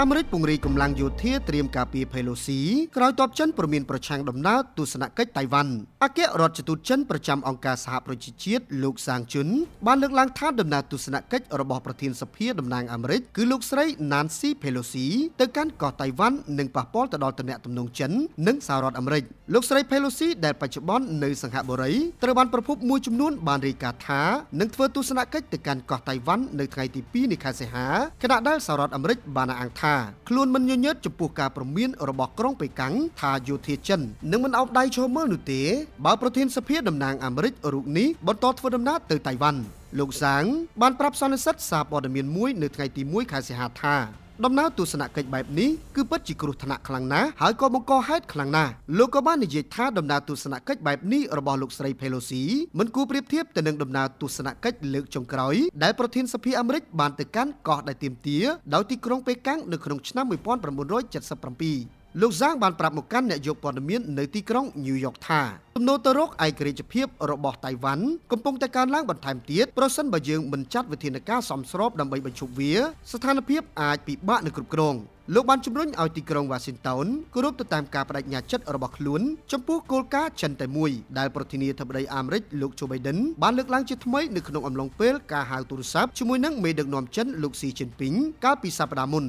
អាមេរិកពង្រីកកម្លាំងយោធាត្រៀមការពារផេឡូស៊ីក្រោយតបចិនប្រមានប្រឆាំងដំណើរទស្សនកិច្ចតៃវ៉ាន់អគ្គរដ្ឋទូតចិនប្រចាំអង្គការសហប្រជាជាតិលោក សាងជុនបានលើកឡើងថាដំណើរទស្សនកិច្ចរបស់ប្រធានសភាតំណាងអាមេរិកគឺលោកស្រី Nancy Pelosi ទៅកាន់កោះតៃវ៉ាន់និងប៉ះពាល់ទៅដល់ទំនាក់ទំនងចិននិងសហរដ្ឋអាមេរិក លោកស្រី Pelosi ដែលបច្ចុប្បន្ននៅសង្ហបុរីត្រូវបានប្រភពមួយចំនួនបានរាយការណ៍ថានឹងធ្វើទស្សនកិច្ចទៅកាន់កោះតៃវ៉ាន់នៅថ្ងៃទី2នៃខែសីហាគណៈដែលសហរដ្ឋអាមេរិកបានអង្គថាថាខ្លួនមិនញញើតចំពោះការប្រមាន របស់ក្រុងបេកាំងថាយោធាចិននឹងមិនអោបដៃឈរមើលនោះទេបើប្រធានសភាតំណាងអាមេរិករូបនេះបន្តធ្វើដំណើរទៅតៃវ៉ាន់លោកសាងបានប្រាប់សន្និសិទសាព័ត៌មានមួយ នៅថ្ងៃទី1ខែសីហាថាដំណើរទស្សនកិច្ចបែបនេះគឺពិតជាគ្រោះថ្នាក់ខ្លាំងណាស់ហើយក៏បង្កហេតុខ្លាំងណាស់លោកក៏បាននិយាយថាដំណើរទស្សនកិច្ចបែបនេះរបស់លោកស្រី Pelosi មិនគួរប្រៀបធៀបទៅនឹងដំណើរទស្សនកិច្ចលើកចុងក្រោយដែលប្រធានសភាអាមេរិកបានទៅកាន់កោះដែលទៀមទាដោយទីក្រុងប៉េកាំងនៅក្នុងឆ្នាំ1977លោកសាងបានប្រាប់មកកាន់អ្នកយកព័ត៌មាននៅទីក្រុងញូវយ៉កថាទំនោរទៅរកឯករាជ្យភាពរបស់តៃវ៉ាន់កំពុងតែកើនឡើងបន្ថែមទៀតប្រសិនបើយើងមិនចាត់វិធានការសមស្របដើម្បីបញ្ឈប់វាស្ថានភាពអាចពិបាកនឹងគ្រប់គ្រងលោកបានជំរុញឲ្យទីក្រុង Washington គោរពទៅតាមការបដិញ្ញាចិត្តរបស់ខ្លួនចំពោះគោលការណ៍ចិនតែមួយដែលប្រធានាធិបតីអាមេរិកលោក Joe Biden បានលើកឡើងជាថ្មីនៅក្នុងអំឡុងពេលការហៅទូរស័ព្ទជាមួយនឹងមេដឹកនាំចិនលោកស៊ីជីនពីងកាលពីសប្តាហ៍មុន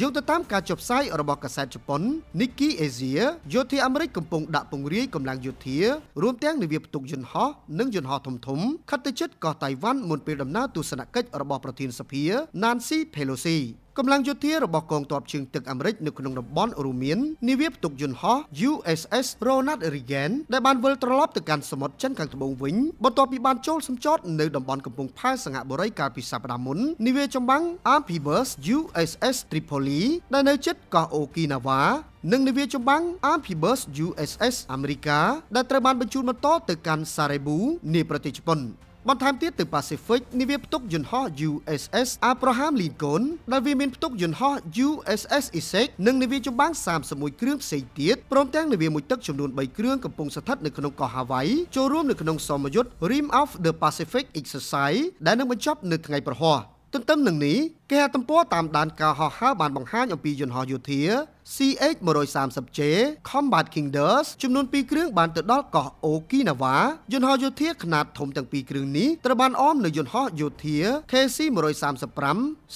យោងទៅតាមការចុះផ្សាយរបស់កាសែតជប៉ុន Nikkei Asia យោធាអាមេរិកកំពុងដាក់ពង្រាយកម្លាំងយោធារួមទាំងនាវាផ្ទុកយន្តហោះនិងយន្តហោះធំធំខិតទៅជិតកោះតៃវ៉ាន់មុនពេលដំណើរទស្សនកិច្ចរបស់ប្រធានសភា Nancy Pelosi កម្លាំងយោធារបស់កងទ័ពជើងទឹកអាមេរិកនៅក្នុងតំបន់រូមៀននាវាផ្ទុកយន្តហោះ USS Ronald Reagan ដែលបានវិលត្រឡប់ទៅកាន់សមុទ្រចិនខាងត្បូងវិញបន្ទាប់ពីបានចូលសម្ចតនៅតំបន់កំពង់ផែសង្ហបុរីកាលពីសប្តាហ៍មុននាវាចម្បាំង Amphibious USS Tripoli ដែលនៅជិតកោះ Okinawa និងនាវាចម្បាំង Amphibious USS America ដែលត្រូវបានបញ្ជូនបន្តទៅកាន់ Sarajevo នៃប្រទេសជប៉ុនបន្ថែមទៀតទៅប៉ាស៊ីហ្វិកនាវាផ្ទុកយន្តហោះ USS Abraham Lincoln ដែលវាមានផ្ទុកយន្តហោះ USS Essex និងនាវាចម្បាំង31គ្រឿងផ្សេងទៀតព្រមទាំងនាវាមួយទឹកចំនួន3គ្រឿងកំពុងស្ថិតនៅក្នុងកោះហាវ៉ៃចូលរួមនៅក្នុងសមយុទ្ធ Rim of the Pacific Exercise ដែលនឹងបញ្ចប់នៅថ្ងៃប្រហោះទន្ទឹមនឹងនេះគេហទំព័រតាមដានការហោះហើរបានបង្ហាញអំពីយន្តហោះយោធា CH-130J Combat King Dust ចំនួន2គ្រឿងបានទៅដល់កោះអូគីណាវ៉ាយន្តហោះយោធាខ្នាតធំទាំងពីរគ្រឿងនេះត្រូវបានអមនៅយន្តហោះយោធា KC-135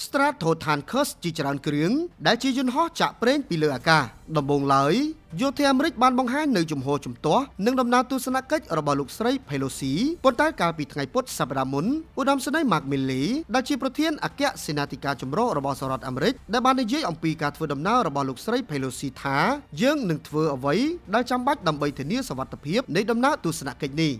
Stratotan Curse ជាច្រើនគ្រឿងដែលជាយន្តហោះចាក់ប្រេងពីលើអាកាសដំបូងឡើយយោធាអាមេរិកបានបង្ហាញនៅជំហរជំទាស់និងដំណើរទស្សនកិច្ចរបស់លោកស្រី Pelosi ប៉ុន្តែកាលពីថ្ងៃពុធសប្តាហ៍មុនឧត្តមសេនីយ៍ Mark Milley ដែលជាប្រធានអគ្គសេនាធិការចម្រុះរបស់សហរដ្ឋអាមេរិកដែលបាននិយាយអំពីការធ្វើដំណើររបស់លោកស្រីត្រី Pelosi ថា យើងនឹងធ្វើអ្វីដែលចាំបាច់ដើម្បីធានាសវត្ថិភាពនៃដំណើរទស្សនកិច្ចនេះ